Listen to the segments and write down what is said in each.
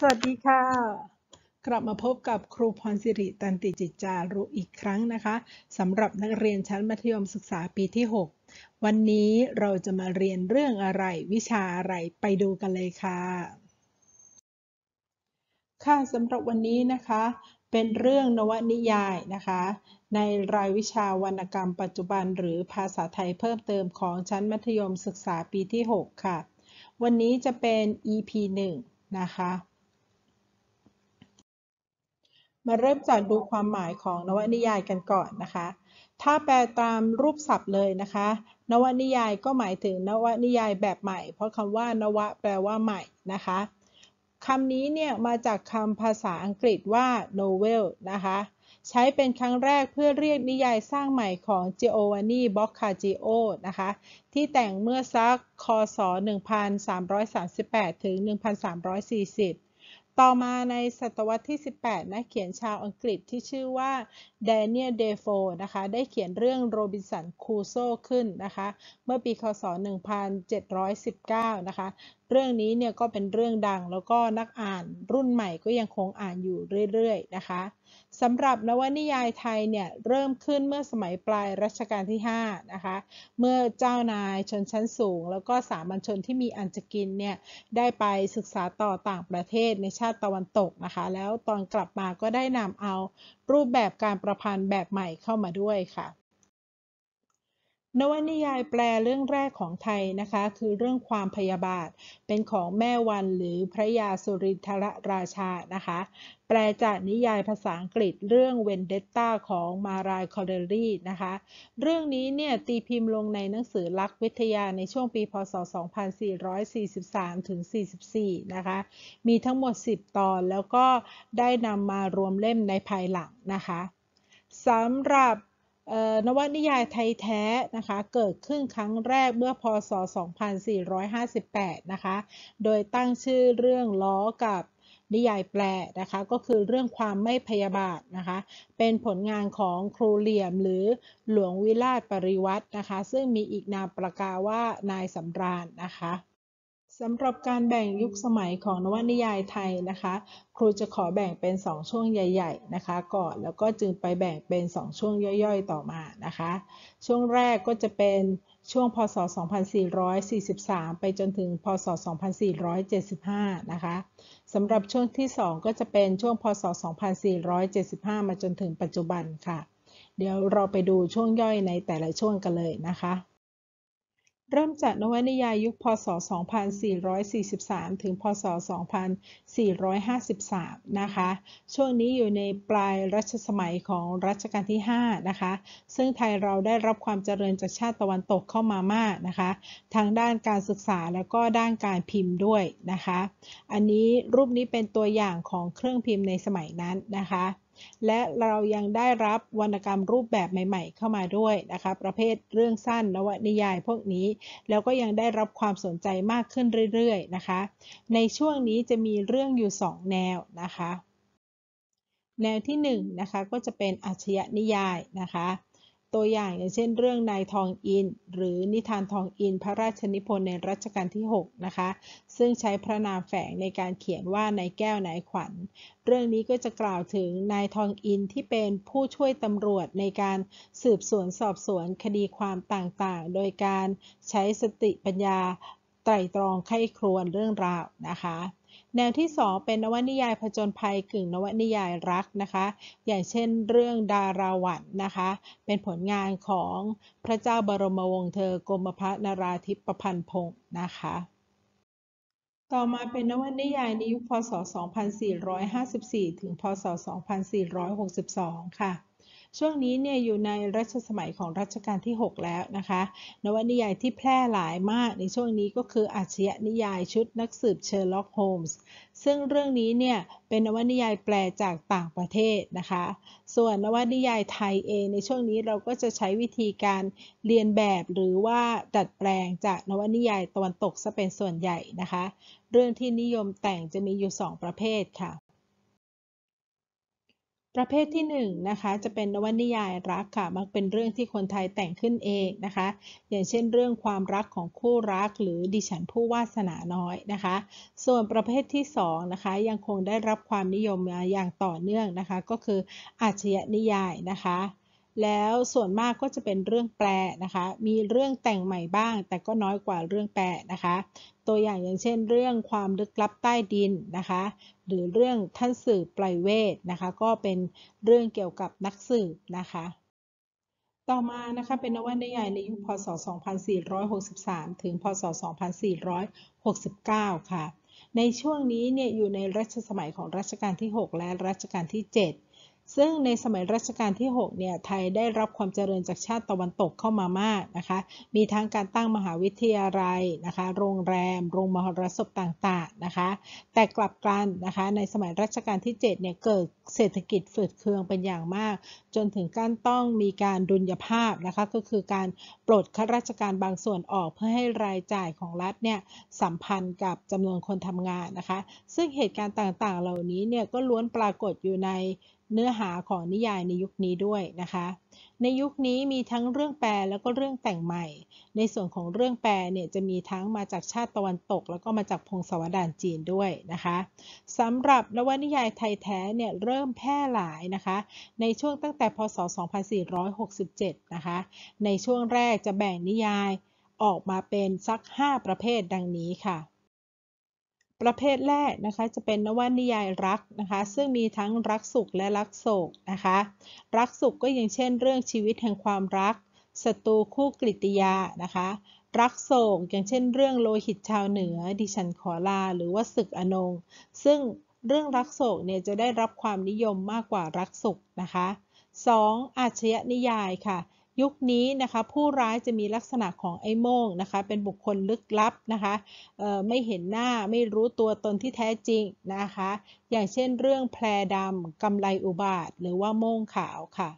สวัสดีค่ะ กลับมาพบกับครูพรสิริตันติจิตจารุอีกครั้งนะคะสำหรับนักเรียนชั้นมัธยมศึกษาปีที่ 6 วันนี้เราจะมาเรียนเรื่องอะไร วิชาอะไร ไปดูกันเลยค่ะ ค่ะสำหรับวันนี้นะคะ เป็นเรื่องนวนิยายนะคะ ในรายวิชาวรรณกรรม ปัจจุบัน หรือภาษาไทยเพิ่มเติมของชั้นมัธยมศึกษาปีที่ 6 ค่ะ วันนี้จะเป็น EP 1นะคะมาเริ่มจากดูความหมายของนวนิยายกันก่อนนะคะ ถ้าแปลตามรูปศัพท์เลยนะคะ นวนิยายก็หมายถึงนวนิยายแบบใหม่ เพราะคำว่านวะแปลว่าใหม่นะคะคำนี้เนี่ยมาจากคำภาษาอังกฤษว่า novel นะคะ ใช้เป็นครั้งแรกเพื่อเรียกนิยายสร้างใหม่ของ Giovanni Boccaccio นะคะ ที่แต่งเมื่อซัก คศ 1338 ถึง 1340ต่อมาในศตวรรษที่ 18นักเขียนชาวอังกฤษที่ชื่อว่าดเนียลเดโฟนะคะได้เขียนเรื่องโรบินสันครูโซขึ้นนะคะ เมื่อปีคศ1719 นะคะ เรื่องนี้เนี่ยก็เป็นเรื่องดังแล้วก็นักอ่านรุ่นใหม่ก็ยังคงอ่านอยู่เรื่อยๆนะคะสำหรับนวนิยายไทยเนี่ยเริ่มขึ้นเมื่อสมัยปลายรัชกาลที่5นะคะเมื่อเจ้านายชนชั้นสูงแล้วก็สามัญชนที่มีอันจะกินเนี่ยได้ไปศึกษาต่อต่างประเทศในชาติตะวันตกนะคะ แล้วตอนกลับมาก็ได้นำเอารูปแบบการประพันธ์แบบใหม่เข้ามาด้วยค่ะ นวนิยายแปลเรื่องแรกของไทยนะคะ คือเรื่องความพยาบาทเป็นของแม่วันหรือพระยาสุรินทรราชานะคะ แปลจากนิยายภาษาอังกฤษเรื่องเวนเดตตาของมารายคอเดอรี่นะคะ เรื่องนี้เนี่ยตีพิมพ์ลงในหนังสือลักวิทยาในช่วงปีพศ 2443ถึง44 นะคะ มีทั้งหมด 10 ตอนแล้วก็ได้นำมารวมเล่มในภายหลังนะคะสำหรับนวนิยายไทยแท้นะคะ เกิดขึ้นครั้งแรกเมื่อพศ 2458 นะคะ โดยตั้งชื่อเรื่องล้อกับนิยายแปลนะคะ ก็คือเรื่องความไม่พยาบาทนะคะ เป็นผลงานของครูเหลี่ยมหรือหลวงวิราชปริวัตรนะคะ ซึ่งมีอีกนามประกาว่านายสำราญนะคะสำหรับการแบ่งยุคสมัยของนวนิยายไทยนะคะ ครูจะขอแบ่งเป็น2ช่วงใหญ่ๆ นะคะ ก่อนแล้วก็จึงไปแบ่งเป็น2ช่วงย่อยๆต่อมานะคะ ช่วงแรกก็จะเป็นช่วงพศ 2443 ไปจนถึงพศ 2475 นะคะสำหรับช่วงที่ 2ก็จะเป็นช่วงพศ 2475 มาจนถึงปัจจุบันค่ะ เดี๋ยวเราไปดูช่วงย่อยในแต่ละช่วงกันเลยนะคะเริ่มจากนวนิยายยุคพศ 2443 ถึงพศ 2453 นะคะ ช่วงนี้อยู่ในปลายรัชสมัยของรัชกาลที่ 5 นะคะ ซึ่งไทยเราได้รับความเจริญจากชาติตะวันตกเข้ามามากนะคะ ทางด้านการศึกษาแล้วก็ด้านการพิมพ์ด้วยนะคะ อันนี้รูปนี้เป็นตัวอย่างของเครื่องพิมพ์ในสมัยนั้นนะคะและเรายังได้รับวรรณกรรมรูปแบบใหม่ ๆ เข้ามาด้วยนะคะ ประเภทเรื่องสั้นนวนิยายพวกนี้ แล้วก็ยังได้รับความสนใจมากขึ้นเรื่อย ๆ นะคะ ในช่วงนี้จะมีเรื่องอยู่ 2 แนวนะคะ แนวที่1นนะคะก็จะเป็นอาชญนิยายนะคะตัวอย่างอย่างเช่นเรื่องนายทองอิน หรือนิทานทองอินพระราชนิพนธ์ในรัชกาลที่ 6 นะคะ ซึ่งใช้พระนามแฝงในการเขียนว่านายแก้วนายขวัญ เรื่องนี้ก็จะกล่าวถึงนายทองอินที่เป็นผู้ช่วยตำรวจในการสืบสวนสอบสวนคดีความต่างๆ โดยการใช้สติปัญญาไตรตรองไข้ครวญเรื่องราวนะคะแนวที่ 2 เป็นนวนิยายผจญภัยกึ่งนวนิยายรักนะคะ อย่างเช่นเรื่องดาราวันนะคะ เป็นผลงานของพระเจ้าบรมวงศ์เธอกรมพระนาราธิปพันธ์พงศ์นะคะ ต่อมาเป็นนวนิยายในยุคพศ 2454 ถึงพศ 2462 ค่ะช่วงนี้เนี่ยอยู่ในรัชสมัยของรัชกาลที่ 6 แล้วนะคะ นวนิยายที่แพร่หลายมากในช่วงนี้ก็คืออาชญานิยายชุดนักสืบเชอร์ล็อกโฮมส์ซึ่งเรื่องนี้เนี่ยเป็นนวนิยายแปลจากต่างประเทศนะคะ ส่วนนวนิยายไทยเองในช่วงนี้เราก็จะใช้วิธีการเรียนแบบหรือว่าดัดแปลงจากนวนิยายตะวันตกซะเป็นส่วนใหญ่นะคะ เรื่องที่นิยมแต่งจะมีอยู่ 2 ประเภทค่ะประเภทที่1นนะคะจะเป็นนวนิยายรักค่ะมักเป็นเรื่องที่คนไทยแต่งขึ้นเองนะคะอย่างเช่นเรื่องความรักของคู่รัก หรือดิฉันผู้วาสนาน้อยนะคะ ส่วนประเภทที่2นะคะ ยังคงได้รับความนิยมมาอย่างต่อเนื่องนะคะ ก็คืออาชญานิยายนะคะแล้วส่วนมากก็จะเป็นเรื่องแปลนะคะ มีเรื่องแต่งใหม่บ้างแต่ก็น้อยกว่าเรื่องแปลนะคะ ตัวอย่างอย่างเช่น เรื่องความลึกลับใต้ดินนะคะ หรือเรื่องท่านสืบปลายเวทนะคะก็เป็นเรื่องเกี่ยวกับนักสืบนะคะ ต่อมานะคะเป็นนวนิยายในยุคพศ 2463 ถึงพศ 2469 ค่ะ ในช่วงนี้เนี่ยอยู่ในรัชสมัยของรัชกาลที่ 6 และรัชกาลที่ 7ซึ่งในสมัยรัชกาลที่6เนี่ยไทยได้รับความเจริญจากชาติตะวันตกเข้ามามากนะคะ มีทั้งการตั้งมหาวิทยาลัยนะคะ โรงแรม โรงมหรสพต่างๆนะคะ แต่กลับกันนะคะในสมัยรัชกาลที่7เนี่ยเกิดเศรษฐกิจฝืดเคืองเป็นอย่างมาก จนถึงการต้องมีการดุลยภาพนะคะ ก็คือการปลดข้าราชการบางส่วนออกเพื่อให้รายจ่ายของรัฐเนี่ยสัมพันธ์กับจำนวนคนทำงานนะคะ ซึ่งเหตุการณ์ต่างๆ เหล่านี้เนี่ยก็ล้วนปรากฏอยู่ในเนื้อหาของนิยายในยุคนี้ด้วยนะคะ ในยุคนี้มีทั้งเรื่องแปลแล้วก็เรื่องแต่งใหม่ ในส่วนของเรื่องแปลเนี่ยจะมีทั้งมาจากชาติตะวันตก แล้วก็มาจากพงศาวดารจีนด้วยนะคะสำหรับนวนิยายไทยแท้เนี่ยเริ่มแพร่หลายนะคะ ในช่วงตั้งแต่พศ 2467 นะคะ ในช่วงแรกจะแบ่งนิยายออกมาเป็นสัก 5 ประเภทดังนี้ค่ะประเภทแรกนะคะจะเป็นนวนิยายรักนะคะ ซึ่งมีทั้งรักสุขและรักโศกนะคะ รักสุขก็อย่างเช่น เรื่องชีวิตแห่งความรักศัตรูคู่กริตยานะคะ รักโศกอย่างเช่น เรื่องโลหิตชาวเหนือ ดิฉันขอลาหรือว่าศึกอนงซึ่งเรื่องรักโศกเนี่ยจะได้รับความนิยมมากกว่ารักสุขนะคะ 2. อาชญนิยายค่ะยุคนี้นะคะผู้ร้ายจะมีลักษณะของไอ้โม่งนะคะเป็นบุคคลลึกลับนะคะไม่เห็นหน้าไม่รู้ตัวตนที่แท้จริงนะคะ อย่างเช่นเรื่องแพรดำกำไลอุบาท หรือว่าโม่งขาวค่ะ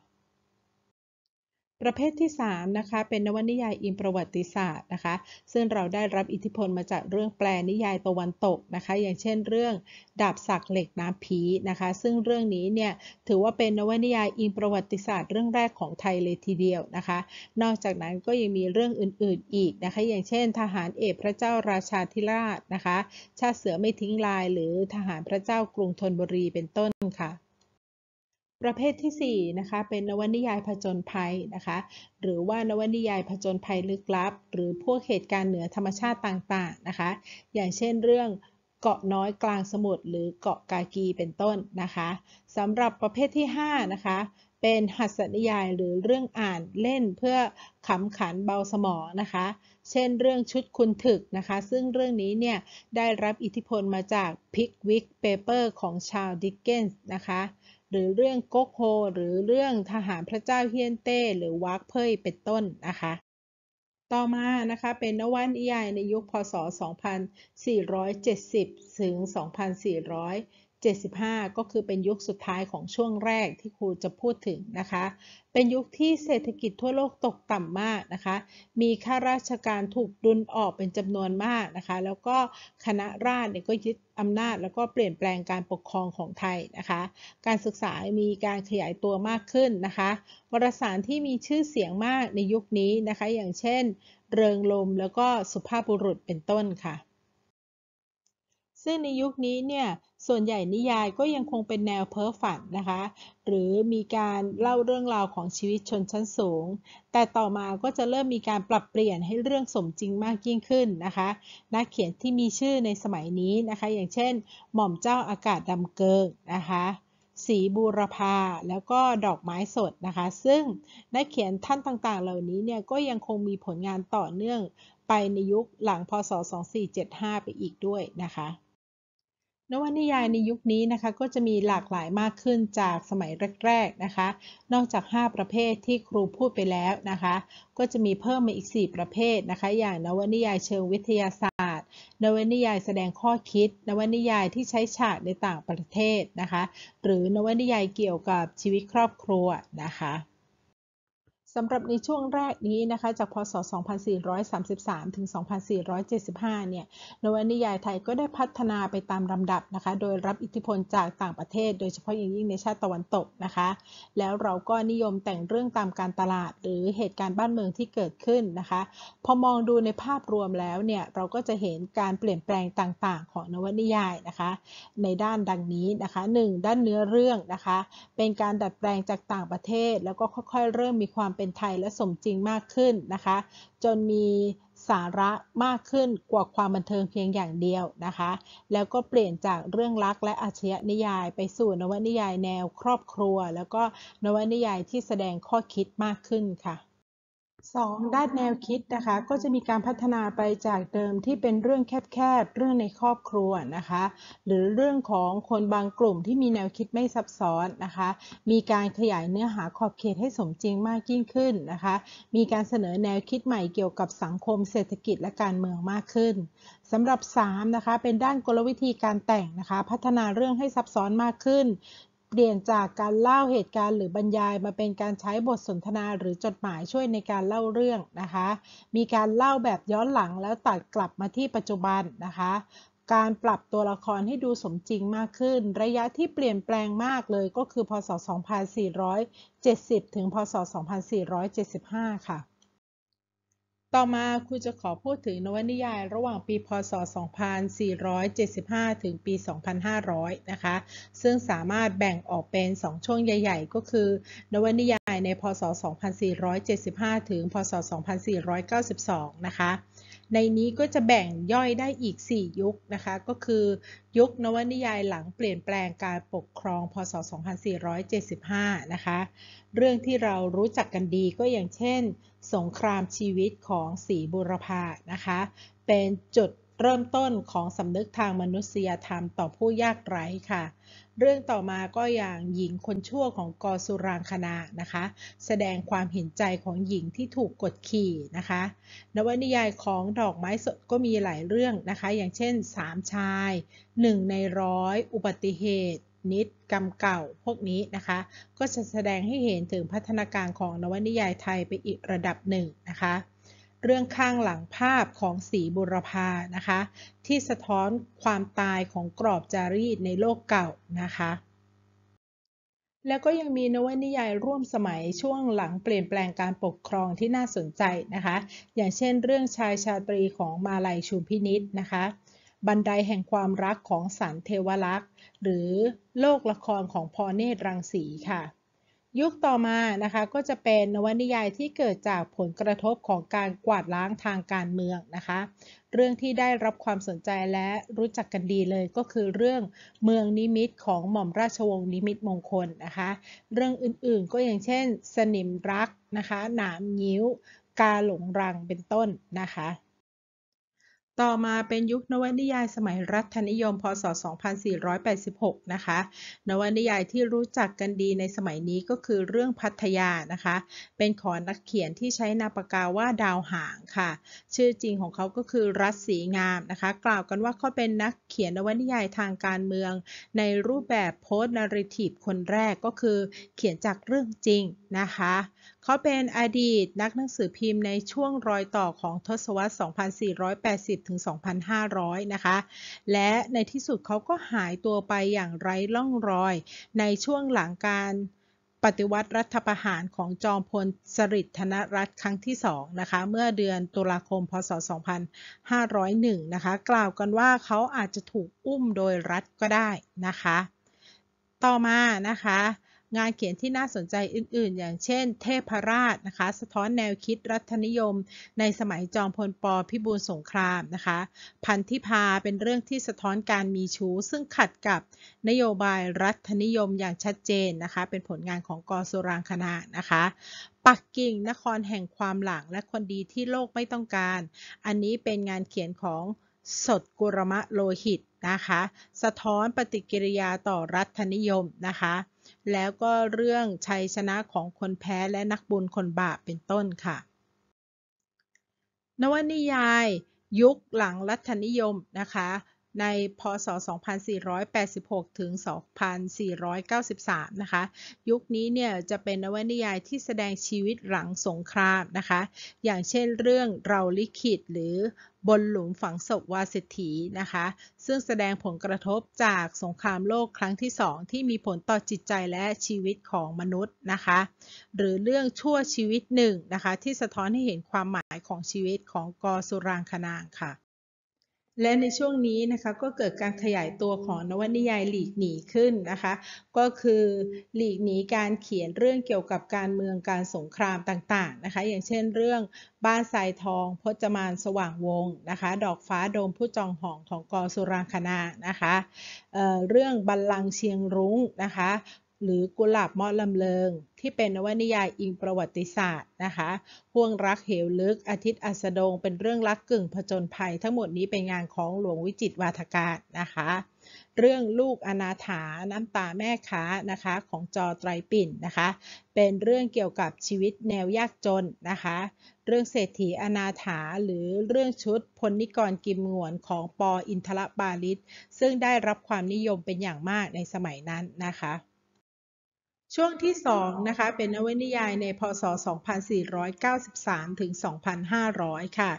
ประเภทที่3นะคะเป็นนวนิยายอิงประวัติศาสตร์นะคะ ซึ่งเราได้รับอิทธิพลมาจากเรื่องแปลนิยายตะวันตกนะคะ อย่างเช่นเรื่องดาบสักเหล็กน้ำผีนะคะ ซึ่งเรื่องนี้เนี่ยถือว่าเป็นนวนิยายอิงประวัติศาสตร์ เรื่องแรกของไทยเลยทีเดียวนะคะ นอกจากนั้นก็ยังมีเรื่องอื่นๆอีกนะคะ อย่างเช่น ทหารเอกพระเจ้าราชาธิราชนะคะ ชาติเสือไม่ทิ้งลายหรือทหารพระเจ้ากรุงธนบุรี เป็นต้นค่ะประเภทที่4นะคะเป็นนวนิยายผจญภัยนะคะ หรือว่านวนิยายผจญภัยลึกลับ หรือพวกเหตุการณ์เหนือธรรมชาติต่างๆนะคะ อย่างเช่นเรื่องเกาะน้อยกลางสมุทรหรือเกาะกากีเป็นต้นนะคะสำหรับประเภทที่5นะคะเป็นหัสนิยายหรือเรื่องอ่านเล่นเพื่อขำขันเบาสมองนะคะ เช่นเรื่องชุดคุณถึกนะคะ ซึ่งเรื่องนี้เนี่ยได้รับอิทธิพลมาจากพิกวิกเปเปอร์ของชาวดิกเกนส์นะคะหรือเรื่องโกโค หรือเรื่องทหารพระเจ้าเฮียนเต้หรือวักเพยเป็นต้นนะคะต่อมานะคะเป็นนวนิยายในยุคพศ2470ถึง 2400 75 ก็คือเป็นยุคสุดท้ายของช่วงแรกที่ครูจะพูดถึงนะคะ เป็นยุคที่เศรษฐกิจทั่วโลกตกต่ำมากนะคะ มีข้าราชการถูกดุลออกเป็นจำนวนมากนะคะ แล้วก็คณะราษฎรก็ยึดอำนาจแล้วก็เปลี่ยนแปลงการปกครองของไทยนะคะ การศึกษามีการขยายตัวมากขึ้นนะคะวารสารที่มีชื่อเสียงมากในยุคนี้นะคะ อย่างเช่น เริงลมแล้วก็สุภาพบุรุษเป็นต้นค่ะซึ่งในยุคนี้เนี่ย ส่วนใหญ่นิยายก็ยังคงเป็นแนวเพ้อฝันนะคะ หรือมีการเล่าเรื่องราวของชีวิตชนชั้นสูง แต่ต่อมาก็จะเริ่มมีการปรับเปลี่ยนให้เรื่องสมจริงมากยิ่งขึ้นนะคะ นักเขียนที่มีชื่อในสมัยนี้นะคะ อย่างเช่น หม่อมเจ้าอากาศดำเกิงนะคะ สีบูรพา แล้วก็ดอกไม้สดนะคะ ซึ่งนักเขียนท่านต่างๆเหล่านี้เนี่ยก็ยังคงมีผลงานต่อเนื่องไปในยุคหลังพศ2475ไปอีกด้วยนะคะนวนิยายในยุคนี้นะคะ ก็จะมีหลากหลายมากขึ้นจากสมัยแรกๆนะคะ นอกจาก 5 ประเภทที่ครูพูดไปแล้วนะคะ ก็จะมีเพิ่มมาอีก4ประเภทนะคะ อย่างนวนิยายเชิงวิทยาศาสตร์ นวนิยายแสดงข้อคิด นวนิยายที่ใช้ฉากในต่างประเทศนะคะ หรือนวนิยายเกี่ยวกับชีวิตครอบครัวนะคะสำหรับในช่วงแรกนี้นะคะจากพศ 2433 ถึง 2475 เนี่ยนวนิยายไทยก็ได้พัฒนาไปตามลำดับนะคะโดยรับอิทธิพลจากต่างประเทศโดยเฉพาะอย่างยิ่งในชาติตะวันตกนะคะ แล้วเราก็นิยมแต่งเรื่องตามการตลาด หรือเหตุการณ์บ้านเมืองที่เกิดขึ้นนะคะพอมองดูในภาพรวมแล้วเนี่ยเราก็จะเห็นการเปลี่ยนแปลงต่างๆของนวนิยายนะคะ ในด้านดังนี้นะคะ 1. ด้านเนื้อเรื่องนะคะ เป็นการดัดแปลงจากต่างประเทศ แล้วก็ค่อยๆเริ่มมีความเป็นไทยและสมจริงมากขึ้นนะคะ จนมีสาระมากขึ้นกว่าความบันเทิงเพียงอย่างเดียวนะคะ แล้วก็เปลี่ยนจากเรื่องรักและอาชญานิยายไปสู่นวนิยายแนวครอบครัวแล้วก็นวนิยายที่แสดงข้อคิดมากขึ้นค่ะ 2. ด้านแนวคิดนะคะก็จะมีการพัฒนาไปจากเดิมที่เป็นเรื่องแคบๆเรื่องในครอบครัวนะคะ หรือเรื่องของคนบางกลุ่มที่มีแนวคิดไม่ซับซ้อนนะคะ มีการขยายเนื้อหาขอบเขตให้สมจริงมากยิ่งขึ้นนะคะ มีการเสนอแนวคิดใหม่เกี่ยวกับสังคมเศรษฐกิจและการเมืองมากขึ้นสำหรับ 3 นะคะเป็นด้านกลวิธีการแต่งนะคะ พัฒนาเรื่องให้ซับซ้อนมากขึ้นเปลี่ยนจากการเล่าเหตุการณ์หรือบรรยายมาเป็นการใช้บทสนทนาหรือจดหมายช่วยในการเล่าเรื่องนะคะ มีการเล่าแบบย้อนหลังแล้วตัดกลับมาที่ปัจจุบันนะคะ การปรับตัวละครให้ดูสมจริงมากขึ้น ระยะที่เปลี่ยนแปลงมากเลยก็คือ พศ 2470 ถึง พศ 2475 ค่ะต่อมาคุณจะขอพูดถึงนวนิยายระหว่างปี พศ 2475 ถึงปี 2500 นะคะ ซึ่งสามารถแบ่งออกเป็น 2 ช่วงใหญ่ๆ ก็คือ นวนิยายในพศ 2475 ถึงพศ 2492 นะคะในนี้ก็จะแบ่งย่อยได้อีก 4 ยุคนะคะ ก็คือยุคนวนิยายหลังเปลี่ยนแปลงการปกครองพศ2475นะคะ เรื่องที่เรารู้จักกันดีก็อย่างเช่นสงครามชีวิตของสีบุรพานะคะเป็นจุดเริ่มต้นของสำนึกทางมนุษยธรรมต่อผู้ยากไร้ค่ะ เรื่องต่อมาก็อย่างหญิงคนชั่วของกอสุรางคณะนะคะ แสดงความเห็นใจของหญิงที่ถูกกดขี่นะคะ นวนิยายของดอกไม้สดก็มีหลายเรื่องนะคะ อย่างเช่นสามชายหนึ่งในร้อย อุบัติเหตุ นิดกรรมเก่า พวกนี้นะคะ ก็จะแสดงให้เห็นถึงพัฒนาการของนวนิยายไทยไปอีกระดับหนึ่งนะคะเรื่องข้างหลังภาพของสีบุรพานะคะ ที่สะท้อนความตายของกรอบจารีตในโลกเก่านะคะ แล้วก็ยังมีนวนิยายร่วมสมัยช่วงหลังเปลี่ยนแปลงการปกครองที่น่าสนใจนะคะ อย่างเช่นเรื่องชายชาตรีของมาลัยชุมพินิษนะคะ บันไดแห่งความรักของสันเทวลักษ์หรือโลกละครของพอเนตรรังสีค่ะยุคต่อมานะคะก็จะเป็นนวนิยายที่เกิดจากผลกระทบของการกวาดล้างทางการเมืองนะคะ เรื่องที่ได้รับความสนใจและรู้จักกันดีเลยก็คือเรื่องเมืองนิมิตของหม่อมราชวงศ์นิมิตมงคลนะคะ เรื่องอื่นๆก็อย่างเช่นสนิมรักนะคะ หนามยิ้วกาหลงรังเป็นต้นนะคะต่อมาเป็นยุคนวนิยาย สมัยรัฐนิยม พศ 2486นะคะนวนิยายที่รู้จักกันดีในสมัยนี้ก็คือเรื่องพัทยานะคะ เป็นของนักเขียนที่ใช้นาปากกาว่าดาวหางค่ะ ชื่อจริงของเขาก็คือรัศสีงามนะคะ กล่าวกันว่าเขาเป็นนักเขียนนวนิยายทางการเมืองในรูปแบบโพสต์นาริทีฟคนแรกก็คือเขียนจากเรื่องจริงนะคะเขาเป็นอดีตนักหนังสือพิมพ์ในช่วงรอยต่อของทศวรรษ 2480 ถึง 2500 นะคะ และในที่สุดเขาก็หายตัวไปอย่างไร้ร่องรอย ในช่วงหลังการปฏิวัติรัฐประหารของจอมพลสฤษดิ์ธนรัฐครั้งที่2นะคะเมื่อเดือนตุลาคม พศ 2501 นะคะกล่าวกันว่าเขาอาจจะถูกอุ้มโดยรัฐก็ได้นะคะ ต่อมานะคะงานเขียนที่น่าสนใจอื่นๆ อย่างเช่น เทพราช นะคะ สะท้อนแนวคิดรัฐนิยมในสมัยจอมพลปพิบูลสงคราม นะคะ พันธิพาเป็นเรื่องที่สะท้อนการมีชู้ ซึ่งขัดกับนโยบายรัฐนิยมอย่างชัดเจน นะคะ เป็นผลงานของกอสุรางคณะนะคะ ปักกิ่ง นครแห่งความหลังและคนดีที่โลกไม่ต้องการ อันนี้เป็นงานเขียนของสดกุรมะโลหิต นะคะ สะท้อนปฏิกิริยาต่อรัฐนิยม นะคะแล้วก็เรื่องชัยชนะของคนแพ้และนักบุญคนบาปเป็นต้นค่ะ นวนิยาย ยุคหลังรัฐนิยมนะคะในพศ 2486ถึง2493 นะคะ ยุคนี้เนี่ยจะเป็นนวนิยายที่แสดงชีวิตหลังสงครามนะคะ อย่างเช่นเรื่องเราลิขิตหรือบนหลุมฝังศพวาสิถีนะคะ ซึ่งแสดงผลกระทบจากสงครามโลกครั้งที่สองที่มีผลต่อจิตใจและชีวิตของมนุษย์นะคะ หรือเรื่องชั่วชีวิตหนึ่งนะคะ ที่สะท้อนให้เห็นความหมายของชีวิตของกอสุรางคนางค่ะและในช่วงนี้นะคะก็เกิดการขยายตัวของนวนิยายหลีกหนีขึ้นนะคะก็คือหลีกหนีการเขียนเรื่องเกี่ยวกับการเมืองการสงครามต่างๆนะคะ อย่างเช่นเรื่องบ้านทรายทองพจมานสว่างวงนะคะดอกฟ้าโดมผู้จองหองของกอสุรางคณานะคะเเรื่องบัลลังเชียงรุ้งนะคะหรือกุหลาบมอลำเลิง ที่เป็นนวนิยายอิงประวัติศาสตร์นะคะห่วงรักเหวลึกอาทิตย์อัสดง เป็นเรื่องรักกึ่งผจญภัย ทั้งหมดนี้เป็นงานของหลวงวิจิตวาทการนะคะ เรื่องลูกอนาถาน้ำตาแม่ค้านะคะของจอไตรปิ่นนะคะ เป็นเรื่องเกี่ยวกับชีวิตแนวยากจนนะคะ เรื่องเศรษฐีอนาถาหรือเรื่องชุดพลนิกรกิมงวนของปออินทรบาลิต ซึ่งได้รับความนิยมเป็นอย่างมากในสมัยนั้นนะคะช่วงที่2นะคะเป็นนวนิยายในพศ 2493ถึง2500 ค่ะ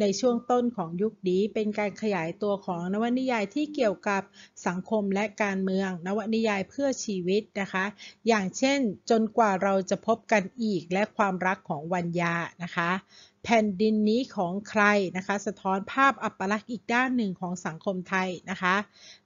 ในช่วงต้นของยุคนี้เป็นการขยายตัวของนวนิยายที่เกี่ยวกับสังคมและการเมืองนวนิยายเพื่อชีวิตนะคะ อย่างเช่นจนกว่าเราจะพบกันอีกและความรักของวันยานะคะแผ่นดินนี้ของใครนะคะ สะท้อนภาพอัปลักษณ์อีกด้านหนึ่งของสังคมไทยนะคะ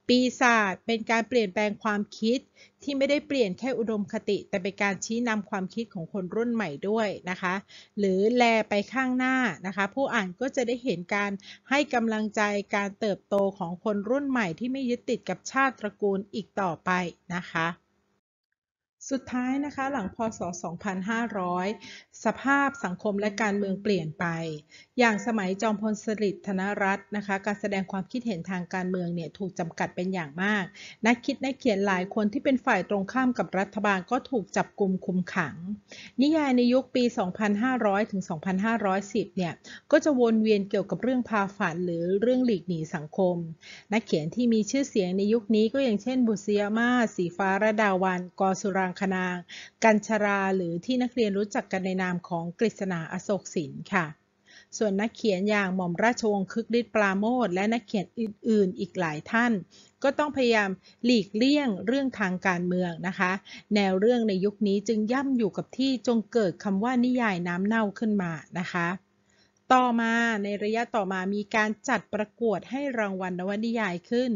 ปีศาจเป็นการเปลี่ยนแปลงความคิดที่ไม่ได้เปลี่ยนแค่อุดมคติ แต่เป็นการชี้นำความคิดของคนรุ่นใหม่ด้วยนะคะ หรือแลไปข้างหน้านะคะ ผู้อ่านก็จะได้เห็นการให้กำลังใจการเติบโตของคนรุ่นใหม่ที่ไม่ยึดติดกับชาติตระกูลอีกต่อไปนะคะสุดท้ายนะคะหลังพศ 2500 สภาพสังคมและการเมืองเปลี่ยนไป อย่างสมัยจอมพลสฤษดิ์ธนรัตน์นะคะ การแสดงความคิดเห็นทางการเมืองเนี่ยถูกจำกัดเป็นอย่างมาก นักคิดนักเขียนหลายคนที่เป็นฝ่ายตรงข้ามกับรัฐบาลก็ถูกจับกลุ่มคุมขัง นิยายในยุคปี 2500 ถึง 2510 เนี่ยก็จะวนเวียนเกี่ยวกับเรื่องพาฝันหรือเรื่องหลีกหนีสังคม นักเขียนที่มีชื่อเสียงในยุคนี้ก็อย่างเช่น บุษยมาสีฟ้าระดาวัน กอสุรังคนางกัญชราหรือที่นักเรียนรู้จักกันในนามของกฤษณาอโศกสินค่ะ ส่วนนักเขียนอย่างหม่อมราชวงศ์คึกฤทธิ์ปราโมทและนักเขียนอื่น ๆ อีกหลายท่าน ก็ต้องพยายามหลีกเลี่ยงเรื่องทางการเมืองนะคะ แนวเรื่องในยุคนี้จึงย่ำอยู่กับที่จงเกิดคำว่านิยายน้ำเน่าขึ้นมานะคะต่อมา ในระยะต่อมามีการจัดประกวดให้รางวัลนวนิยายขึ้น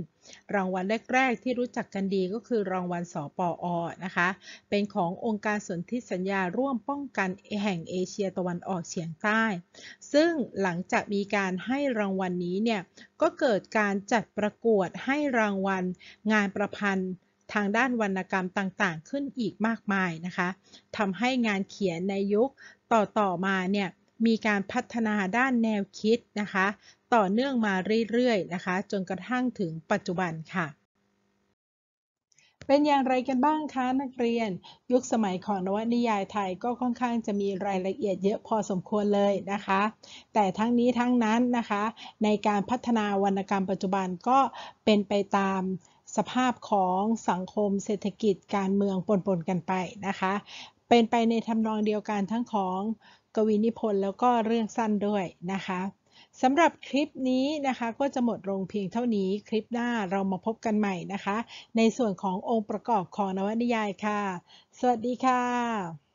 รางวัลแรกๆที่รู้จักกันดีก็คือรางวัลสปออนะคะ เป็นขององค์การสนธิสัญญาร่วมป้องกันแห่งเอเชียตะวันออกเฉียงใต้ ซึ่งหลังจากมีการให้รางวัลนนี้เนี่ย ก็เกิดการจัดประกวดให้รางวัลงานประพันธ์ทางด้านวรรณกรรมต่างๆ ขึ้นอีกมากมายนะคะทำให้งานเขียนในยุคต่อๆมาเนี่ยมีการพัฒนาด้านแนวคิดนะคะต่อเนื่องมาเรื่อยๆนะคะ จนกระทั่งถึงปัจจุบันค่ะ เป็นอย่างไรกันบ้างคะ นักเรียน ยุคสมัยของนวนิยายไทยก็ค่อนข้างจะมีรายละเอียดเยอะพอสมควรเลยนะคะ แต่ทั้งนี้ทั้งนั้นนะคะ ในการพัฒนาวรรณกรรมปัจจุบันก็เป็นไปตามสภาพของสังคมเศรษฐกิจการเมืองปนๆกันไปนะคะ เป็นไปในทำนองเดียวกันทั้งของกวีนิพนธ์แล้วก็เรื่องสั้นด้วยนะคะสำหรับคลิปนี้นะคะก็จะหมดลงเพียงเท่านี้คลิปหน้าเรามาพบกันใหม่นะคะ ในส่วนขององค์ประกอบของนวนิยายค่ะ สวัสดีค่ะ